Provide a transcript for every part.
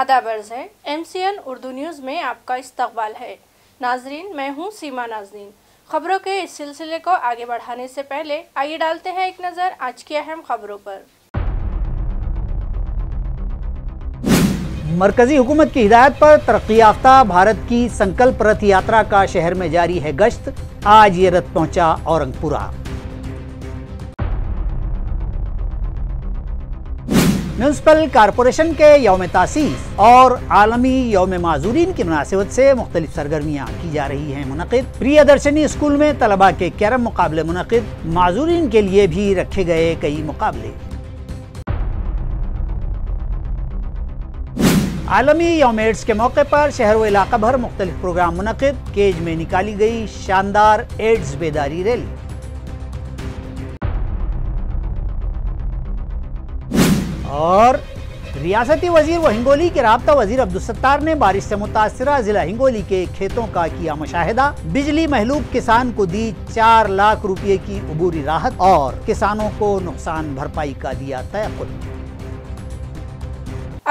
आदाबर्ज है M C N Urdu news में आपका इस्तकबाल है नाजरीन मैं हूँ सीमा नाजरीन खबरों के इस सिलसिले को आगे बढ़ाने से पहले आइए डालते हैं एक नज़र आज की अहम खबरों पर मरकजी हुकूमत की हिदायत पर तरक्की याफ्ता भारत की संकल्प रथ यात्रा का शहर में जारी है गश्त आज ये रथ पहुंचा औरंगपुरा म्यूनसिपल कारपोरेशन के योम तासीस और आलमी योम माजूरीन की मुनासिबत से मुख्तलिफ सरगर्मियाँ की जा रही हैं मुनद दर्शनी स्कूल में तलबा के कैरम मुकाबले मुनद माजूरीन के लिए भी रखे गए कई मुकाबले आलमी योम एड्स के मौके पर शहर व इलाका भर मुख्तलिफ प्रोग्राम मुनद केज में निकाली गई शानदार एड्स बेदारी रैली और रियासती वजीर व हिंगोली के रबता वजीर अब्दुलसत्तार ने बारिश से मुतासरा जिला हिंगोली के खेतों का किया मुशाहिदा बिजली महलूब किसान को दी चार लाख रुपए की अबूरी राहत और किसानों को नुकसान भरपाई का दिया तय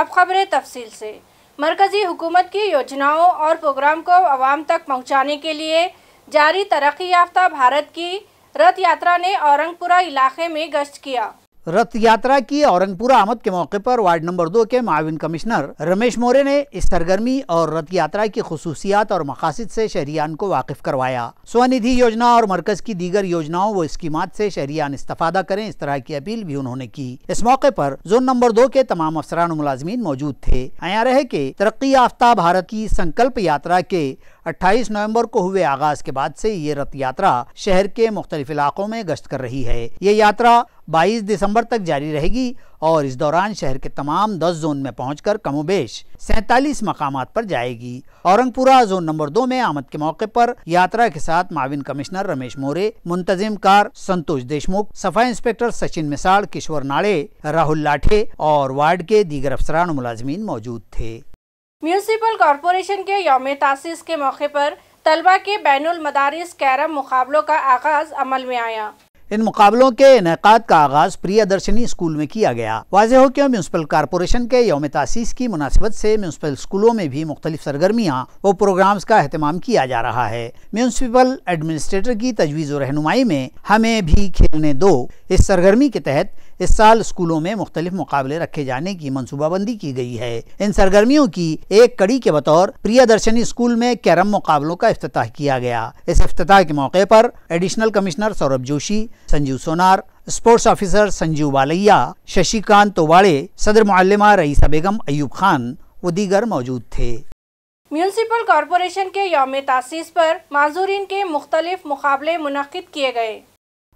अब खबरें तफसील से मरकजी हुकूमत की योजनाओं और प्रोग्राम को आवाम तक पहुँचाने के लिए जारी तरक्की याफ्ता भारत की रथ यात्रा ने औरंगपुरा इलाके में गश्त किया रथ यात्रा की औरंगपुरा आमद के मौके पर वार्ड नंबर दो के माविन कमिश्नर रमेश मोरे ने इस सरगर्मी और रथ यात्रा की खसूसियात और मकासद से शहरियान को वाकिफ करवाया स्वनिधि योजना और मरकज की दीगर योजनाओं व स्कीमात से शहरियान इस्ता करें इस तरह की अपील भी उन्होंने की इस मौके पर जोन नंबर दो के तमाम अफसरान मुलाजमीन मौजूद थे आया रहे के तरक्की याफ्ता भारत की संकल्प यात्रा के 28 नवंबर को हुए आगाज के बाद से ये रथ यात्रा शहर के मुख्तलिफ इलाकों में गश्त कर रही है ये यात्रा 22 दिसंबर तक जारी रहेगी और इस दौरान शहर के तमाम 10 जोन में पहुंचकर कमोबेश सैतालीस मकाम पर जाएगी औरंगपुरा जोन नंबर दो में आमद के मौके पर यात्रा के साथ माविन कमिश्नर रमेश मोरे मुंतजिम कार संतोष देशमुख सफाई इंस्पेक्टर सचिन मिसाड़ किशोर नाड़े राहुल लाठे और वार्ड के दीगर अफसरान मुलाजमीन मौजूद थे म्यूनसिपल कॉरपोरेशन के योम तासीस के मौके पर तलबा के बैन मदारिस कैरम मुकाबलों का आगाज अमल में आया इन मुकाबलों के इनका का आगाज दर्शनी स्कूल में किया गया वाजह हो क्यों म्यूनसिपल कारपोरेशन के योम तासीस की मुनासिबत से म्यूनसिपल स्कूलों में भी मुख्तलिफ सरगर्मियाँ व प्रोग्राम्स का अहतमाम किया जा रहा है म्यूनसिपल एडमिनिस्ट्रेटर की तजवीज़ और रहनुमाई में हमें भी खेलने दो इस सरगर्मी के तहत इस साल स्कूलों में मुख्तलिफ मुकाबले रखे जाने की मनसूबाबंदी की गई है इन सरगर्मियों की एक कड़ी के बतौर प्रिया दर्शनी स्कूल में कैरम मुकाबलों का अफ्ताह किया गया इस अफ्ताह के मौके पर additional commissioner Saurabh Joshi Sanjeev Sonar sports officer Sanjeev Balaiah Shashikant Towade सदर मुआलिमा रईसा बेगम अयूब खान व दीगर मौजूद थे म्यूनसिपल कॉरपोरेशन के योम तासीस पर माजूरीन के मुख्तलिफ मुकाबले मुनद किए गए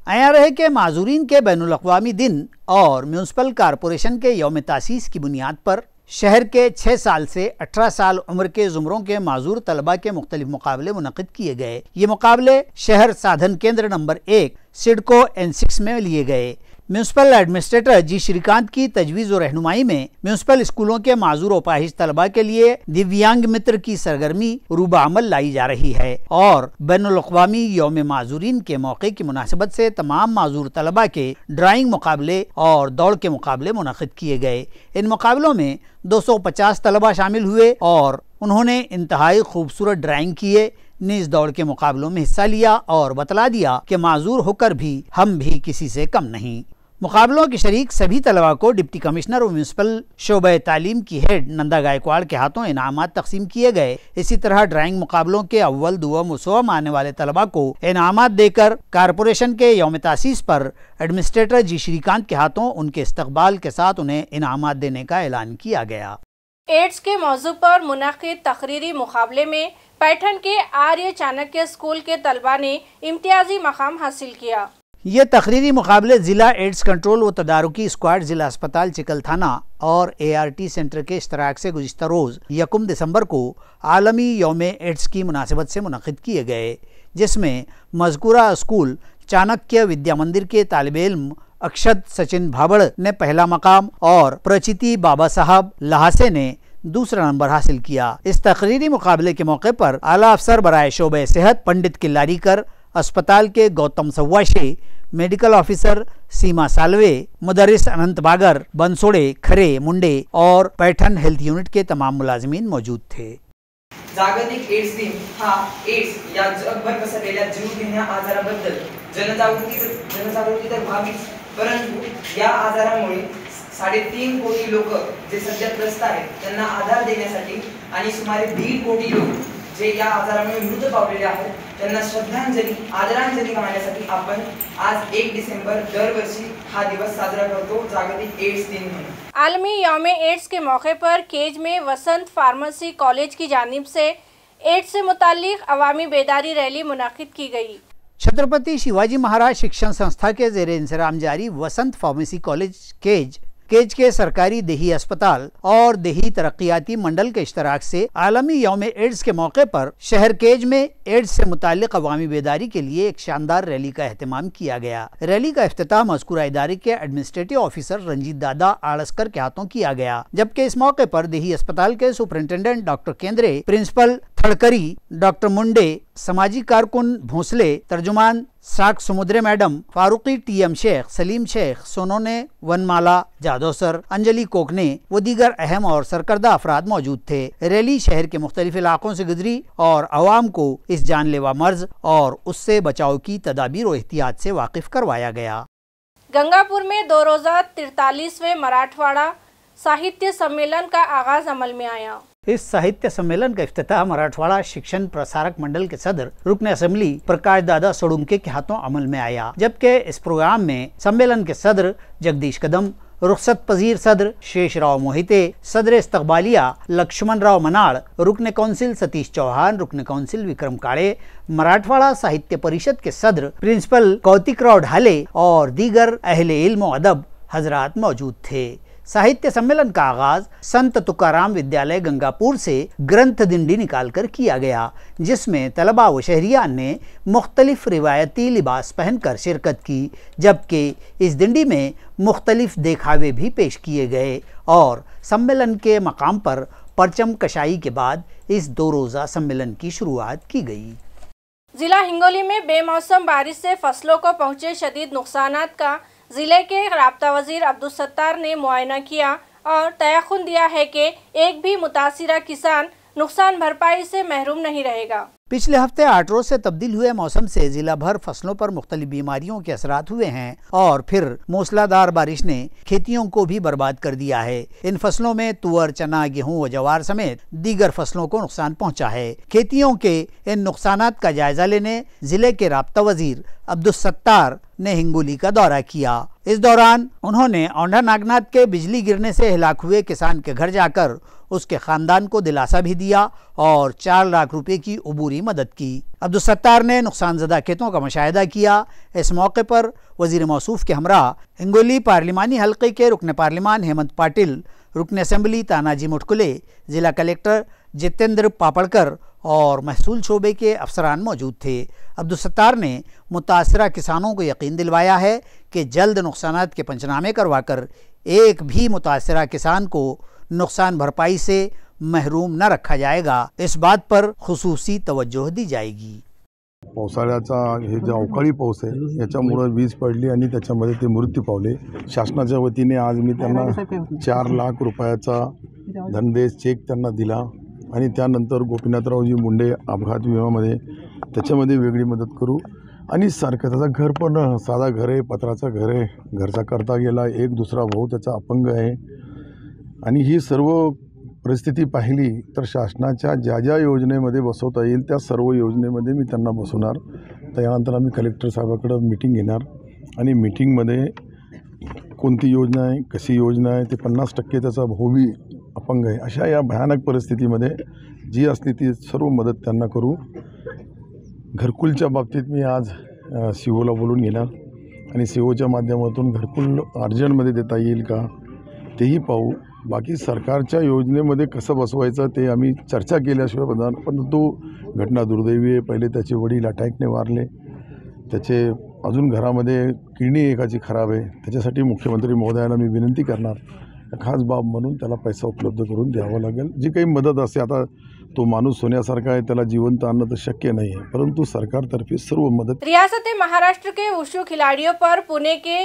आया रहे के माजूरीन के बैन अवी दिन और म्यूनसिपल कॉरपोरेशन के योम तासीस की बुनियाद पर शहर के छः साल से अठारह साल उम्र के ज़ुमरों के माजूर तलबा के मुख्तलिफ मुकाबले मुनद किए गए ये मुकाबले शहर साधन केंद्र नंबर एक सिडको एन सिक्स में लिए गए म्यूनसिपल एडमिनिस्ट्रेटर जी श्रीकांत की तजवीज़ और रहनुमाई में म्यूनसिपल स्कूलों के माजूर वपाहिज तलबा के लिए दिव्यांग मित्र की सरगर्मी रूबा अमल लाई जा रही है और बैन अवी योम माजूरीन के मौके की मुनासिबत से तमाम माजूर तलबा के ड्राइंग मुकाबले और दौड़ के मुकाबले मुनद किए गए इन मुकाबलों में दो सौ पचास तलबा शामिल हुए और उन्होंने इंतहाई खूबसूरत ड्राइंग किए ने इस दौड़ के मुकाबलों में हिस्सा लिया और बतला दिया कि माजूर होकर भी हम भी किसी से कम नहीं मुकाबलों के शरीक सभी तलबा को डिप्टी कमिश्नर और म्यूनसिपल शोबे तालीम की हेड नंदा गायकवाड़ के हाथों इनाम तकसीम किए गए इसी तरह ड्राइंग मुकाबलों के अव्वल दुआ मसोम आने वाले तलबा को इनाम देकर कारपोरेशन के योम तासीस पर एडमिनिस्ट्रेटर जी श्रीकांत के हाथों उनके इस्तबाल के साथ उन्हें इनाम देने का ऐलान किया गया एड्स के मौजू पर मुनद तकरीरी मुकाबले में पैठन के आर्य चाणक्य स्कूल के तलबा ने इम्तियाजी मकाम हासिल किया ये तकरीरी मुकाबले ज़िला एड्स कंट्रोल व तदारुकी स्क्वाड ज़िला अस्पताल चिकल थाना और एआरटी सेंटर के इश्तराक से गुजशत रोज़ यकम दिसंबर को आलमी योम एड्स की मुनासिबत से मुनद किए गए जिसमें मजकूरा स्कूल चाणक्य विद्या मंदिर के तालब इम अक्षत सचिन भाबड़ ने पहला मकाम और प्रचिति बाबा साहब लहासे ने दूसरा नंबर हासिल किया इस तकरीरी मुकाबले के मौके पर आला अफसर बरए शोबे सेहत पंडित किलारीकर अस्पताल के गौतम सवाशी मेडिकल ऑफिसर सीमा सालवे मदरिस अनंत बागर बंसोड़े खरे मुंडे और पैठन हेल्थ यूनिट के तमाम मुलाजमीन मौजूद थे जागतिक एड्स दिन हा एड्स या जगभर पसरलेल्या जीवघेण्या आजाराबद्दल जनजागृती जनजागृती तर व्हावीच परंतु या आजारामुळे कोटी लोक जे आधार सुमारे दीड कोटी लोक जे या मृत आज एक डिसेंबर हा दिवस साजरा जागतिक एड्स दिन आलमी योम एड्स के मौके पर केज में वसंत फार्मेसी कॉलेज की जानब से एड्स से मुतक अवामी बेदारी रैली मुनद की गई छत्रपति शिवाजी महाराज शिक्षण संस्था के जेर इंसराम जारी वसंत फार्मेसी कॉलेज केज केज के सरकारी दही अस्पताल और दही तरक्याती मंडल के इश्तराक से आलमी योम एड्स के मौके पर शहर केज में एड्स से मुतल अवामी बेदारी के लिए एक शानदार रैली का अहतमाम किया गया रैली का अफ्ताह मजकूरा इदारे के एडमिनिस्ट्रेटिव ऑफिसर रंजीत दादा आड़स्कर के हाथों किया गया जबकि इस मौके पर देही अस्पताल के superintendent doctor Kendre principal Thadkari doctor Munde समाजी कारकुन भोसले तर्जुमान साक समुद्रे मैडम फारूकी टीएम शेख सलीम शेख सोनोने ने वनमाला जादो सर अंजलि कोकने व दीगर अहम और सरकर्दा अफराद मौजूद थे रैली शहर के मुख्तलिफ इलाकों से गुजरी और आवाम को इस जानलेवा मर्ज और उससे बचाव की तदाबीर और एहतियात से वाकिफ करवाया गया गंगापुर में दो रोज़ा तिरतालीसवें मराठवाड़ा साहित्य सम्मेलन का आगाज अमल में आया इस साहित्य सम्मेलन का अफ्ताह मराठवाड़ा शिक्षण प्रसारक मंडल के सदर रुकन असम्बली प्रकाश दादा सोडुमके के हाथों अमल में आया जबकि इस प्रोग्राम में सम्मेलन के सदर जगदीश कदम रुखसत पजीर सदर शेष राव मोहिते सदर इस्तकबालिया लक्ष्मण राव मनाड़ रुकन कौंसिल सतीश चौहान रुकने कौंसिल विक्रम काड़े मराठवाड़ा साहित्य परिषद के सदर प्रिंसिपल कौतिक राव ढाले और दीगर अहले इल्म अदब हजरात मौजूद थे साहित्य सम्मेलन का आगाज संत तुकाराम विद्यालय गंगापुर से ग्रंथ दिंडी निकालकर किया गया जिसमें तलबा व शहरिया ने मुख्तलिफ रिवायती लिबास पहनकर शिरकत की जबकि इस दिंडी में मुख्तलिफ देखावे भी पेश किए गए और सम्मेलन के मकाम पर परचम कशाई के बाद इस दो रोज़ा सम्मेलन की शुरुआत की गई जिला हिंगोली में बेमौसम बारिश से फसलों को पहुंचे शदीद नुकसान का ज़िले के रबता वजीर अब्दुलसत्तार ने मुआयना किया और तयन दिया है कि एक भी मुतासर किसान नुकसान भरपाई से महरूम नहीं रहेगा पिछले हफ्ते आठ से तब्दील हुए मौसम से जिला भर फसलों पर मुख्तलि बीमारियों के असरात हुए हैं और फिर मौसलाधार बारिश ने खेतियों को भी बर्बाद कर दिया है इन फसलों में तुअर चना गेहूं और जवार समेत दीगर फसलों को नुकसान पहुंचा है खेतियों के इन नुकसान का जायजा लेने जिले के रबता वजीर अब्दुल सत्तार ने हिंगोली का दौरा किया इस दौरान उन्होंने औंढा नागनाथ के बिजली गिरने से हिलाक हुए किसान के घर जाकर उसके खानदान को दिलासा भी दिया और चार लाख रुपए की अबूरी मदद की अब्दुल सत्तार ने नुकसान जदा खेतों का मुशाह किया इस मौके पर वजीर मौसूफ के हमरा हिंगोली पार्लिमानी हलके के रुकन पार्लिमान हेमंत पाटिल रुकन असम्बली तानाजी मुटकुले जिला कलेक्टर जितेंद्र पापड़कर और महसूल शोबे के अफसरान मौजूद थे अब्दुलसत्तार ने मुतासर किसानों को यकीन दिलवाया है कि जल्द नुकसान के पंचनामे करवाकर एक भी मुतासर किसान को नुकसान भरपाई से महरूम न रखा जाएगा इस बात पर खसूसी तवज्जो दी जाएगी पावसा हे जे अवकाळी पाऊस आहे याच्यामुळं वीज पड़ी आणि मृत्यु पावले शासना वती आज मैं चार लाख रुपया धनदेश चेक दिला आणि त्यानंतर गोपीनाथरावजी मुंडे अपघात विमामध्ये त्याच्यामध्ये वेगळी मदत करू आणि सारखं त्याचा घर पण साधा घर आहे पत्राचा घर आहे घरचा करता गेला एक दुसरा भाऊ त्याचा अपंग आहे आणि ही सर्व परिस्थिती पाहिली तर शासनाच्या ज्या ज्या योजनेमध्ये बसवता येईल त्या सर्व योजनेमध्ये मी त्यांना बसवणार त्यानंतर आम्ही कलेक्टर साहेबाकडं मिटिंग घेणार आणि मिटिंगमध्ये कोणती योजना आहे कशी योजना आहे ते पन्नास टक्के त्याचा भोवी अपंग आहे अशा या भयानक परिस्थितीमध्ये जी असली ती सर्व मदत त्यांना करू घरकुलच्या बाबतीत मी आज सी ओला e बोलून घेणार आणि सी ओच्या e माध्यमातून घरकुल अर्जंटमध्ये देता येईल का तेही पाहू बाकी सरकारच्या योजनेमध्ये कसं बसवायचं ते आम्ही चर्चा केल्याशिवाय पण परंतु घटना दुर्दैवी आहे पहिले त्याचे वडील अटॅकने वारले त्याचे अजून घरामध्ये किडणी एकाची खराब आहे त्याच्यासाठी मुख्यमंत्री महोदयाला मी विनंती करणार खास बाब म्हणून पैसा उपलब्ध करूँ दयावा लगे जी का मदद असते आता तो माणूस सोन्यासारखा है त्याला जीवंत आना तो शक्य नहीं है परंतु सरकार सरकारतर्फे सर्व मदद रियासत महाराष्ट्र के उशु खिलाड़ियों पर पुणे के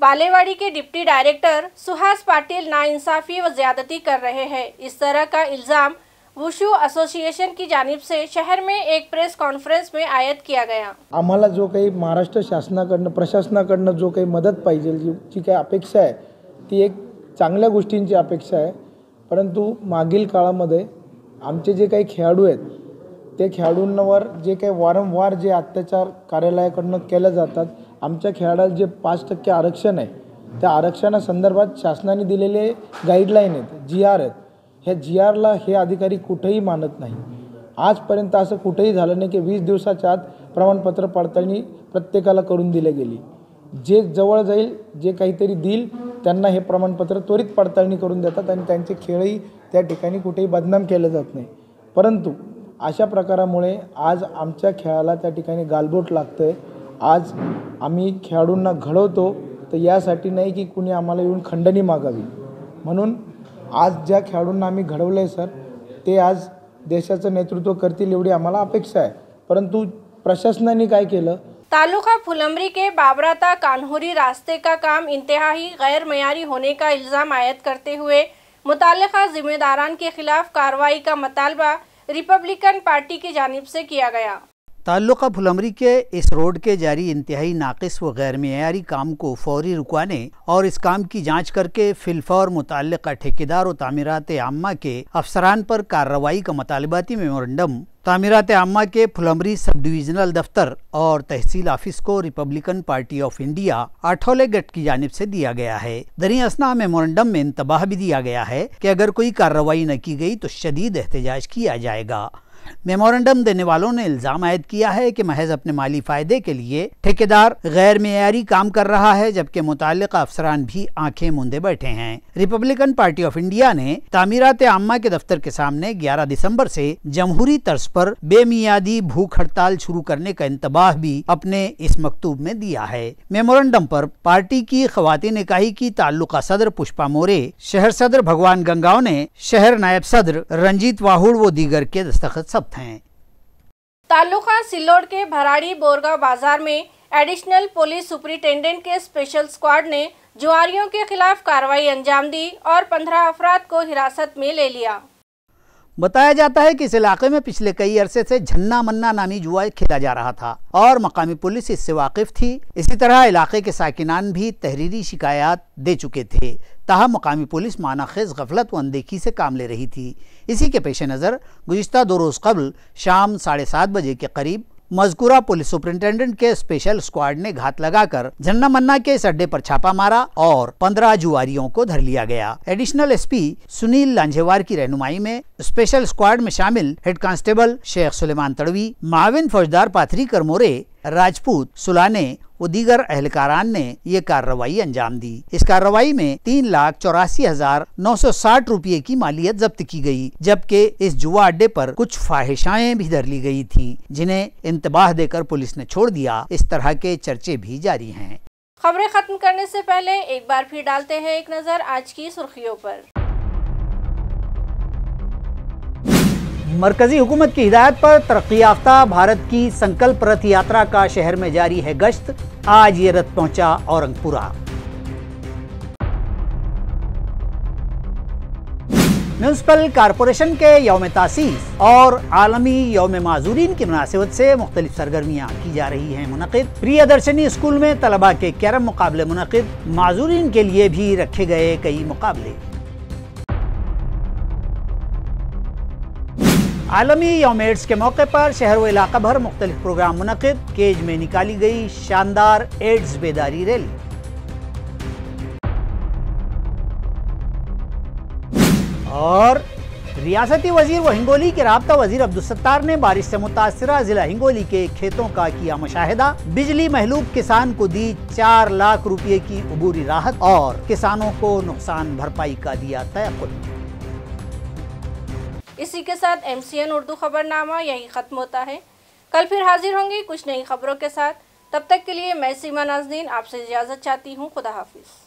बालेवाड़ी के डिप्टी डायरेक्टर सुहास पाटिल नाइंसाफी व ज्यादती कर रहे हैं इस तरह का इल्ज़ाम वुशु एसोसिएशन की जानिब से शहर में एक प्रेस कॉन्फ्रेंस में आयत किया गया आम जो कहीं महाराष्ट्र शासनाकडनं प्रशासनाकडनं जो कहीं मदद पाहिजे जी जी अपेक्षा है ती एक चांगल्या गोष्टींची अपेक्षा आहे परंतु मागील काळामध्ये आमचे जे काही खेळाडू आहेत ते खेळाडूंवर जे काही वारंवार जे अत्याचार कार्यालयाकडनं केले जातात आमच्या खेळाडूला जे पाच टक्के आरक्षण आहे त्या आरक्षणासंदर्भात शासनाने दिलेले गाईडलाईन आहेत जी आर आहेत ह्या जी आरला हे अधिकारी कुठेही मानत नाही आजपर्यंत असं कुठेही झालं नाही की वीस दिवसाच्या आत प्रमाणपत्र पडताळणी प्रत्येकाला करून दिली गेली जे जवळ जाईल जे काहीतरी देईल त्यांना हे प्रमाणपत्र त्वरित पडताळणी करून देतात आणि त्यांचे खेळही त्या ठिकाणी कुठेही बदनाम केले जात नाही परंतु अशा प्रकारामुळे आज आमच्या खेळाला त्या ठिकाणी गालबोट लागतं आहे आज आम्ही खेळाडूंना घडवतो तर यासाठी नाही की कुणी आम्हाला येऊन खंडणी मागावी म्हणून आज ज्या खेळाडूंना आम्ही घडवलं आहे सर ते आज देशाचं नेतृत्व करतील एवढी आम्हाला अपेक्षा आहे परंतु प्रशासनाने काय केलं तालुका फुलमरी के बाबराता कान्होरी रास्ते का काम इंतहाई गैर मयारी होने का इल्ज़ाम आयद करते हुए मुतल जिम्मेदारान के खिलाफ कार्रवाई का मतालबा रिपब्लिकन पार्टी की जानब से किया गया ताल्लुका फुलमरी के इस रोड के जारी इंतहाई नाकस व गैर मयारी काम को फौरी रुकवाने और इस काम की जाँच करके फिलफौर मुतल ठेकेदार और तमीरत आमा के अफसरान पर कार्रवाई का मतालबाती मेमोरेंडम तमीरत आमा के फुलमरी सब डिवीज़नल दफ्तर और तहसील ऑफिस को Republican Party of India Athawale गट की जानब से दिया गया है दरी असना मेमोरेंडम में इंतबाह भी दिया गया है कि अगर कोई कार्रवाई न की गई तो शदीद एहतजाज किया जाएगा मेमोरेंडम देने वालों ने इल्ज़ाम आयद किया है कि महज अपने माली फ़ायदे के लिए ठेकेदार गैर मीरी काम कर रहा है जबकि मुतल अफसरान भी आंखें मूंदे बैठे हैं रिपब्लिकन पार्टी ऑफ इंडिया ने तमीरत आमा के दफ्तर के सामने ग्यारह दिसम्बर ऐसी जमहूरी तर्ज पर बेमियादी भूख हड़ताल शुरू करने का इंतबाह भी अपने इस मकतूब में दिया है मेमोरेंडम पर पार्टी की खातन इकाई की ताल्लुका सदर पुष्पा मोरे शहर सदर भगवान गंगाव ने शहर नायब सदर रंजीत वाहुड़ व दीगर के दस्तखत सख्त हैं तालुका सिल्लोड के भराड़ी बोरगा बाजार में एडिशनल पुलिस सुपरिटेंडेंट के स्पेशल स्क्वाड ने जुआरियों के खिलाफ कार्रवाई अंजाम दी और पंद्रह अफराद को हिरासत में ले लिया बताया जाता है कि इस इलाके में पिछले कई अरसे से झन्ना मन्ना नामी जुआ खेला जा रहा था और मकामी पुलिस इससे वाकिफ थी इसी तरह इलाके के साकिनान भी तहरीरी शिकायत दे चुके थे तहा मकामी पुलिस मानाखेज गफलत व अनदेखी से काम ले रही थी इसी के पेश नज़र गुज्त दो रोज़ कबल शाम साढ़े सात बजे के करीब मजकूरा पुलिस सुपरिंटेंडेंट के स्पेशल स्क्वाड ने घात लगाकर झन्ना मन्ना के इस अड्डे पर छापा मारा और पंद्रह जुआरियों को धर लिया गया एडिशनल एसपी सुनील लांझेवार की रहनुमाई में स्पेशल स्क्वाड में शामिल हेड कांस्टेबल शेख सुलेमान तड़वी माविन फौजदार पाथरी करमोरे राजपूत सुलाने और दीगर अहलकारान ने ये कार्रवाई अंजाम दी इस कार्रवाई में तीन लाख चौरासी हजार नौ सौ साठ रूपए की मालियत जब्त की गई जबकि इस जुआ अड्डे पर कुछ फाहिशाएं भी धर ली गई थी जिन्हें इंतबाह देकर पुलिस ने छोड़ दिया इस तरह के चर्चे भी जारी हैं खबरें खत्म करने से पहले एक बार फिर डालते हैं एक नज़र आज की सुर्खियों पर मरकजी हुकूमत की हिदायत पर तरक्की याफ्ता भारत की संकल्प रथ यात्रा का शहर में जारी है गश्त आज ये रथ पहुंचा औरंगपुरा म्यूनसिपल कारपोरेशन के योम तासीस और आलमी योम माजूरीन की मुनासिबत से मुख्तलिफ सरगर्मियाँ की जा रही हैं मुनद दर्शनी स्कूल में तलबा के कैरम मुकाबले मुनद माजूरीन के लिए भी रखे गए कई मुकाबले आलमी योम एड्स के मौके पर शहर व इलाका भर मुख्तलिफ प्रोग्राम मुनद केज में निकाली गई शानदार एड्स बेदारी रैली और रियासती वजीर व हिंगोली के रबता वजीर अब्दुलसत्तार ने बारिश से मुतासरा जिला हिंगोली के खेतों का किया मुशाहिदा बिजली महलूब किसान को दी चार लाख रुपए की अबूरी राहत और किसानों को नुकसान भरपाई का दिया तय इसी के साथ एम सी एन उर्दू खबरनामा यहीं ख़त्म होता है कल फिर हाजिर होंगे कुछ नई खबरों के साथ तब तक के लिए मैं सीमा नाजदीन आपसे इजाज़त चाहती हूँ खुदा हाफिज़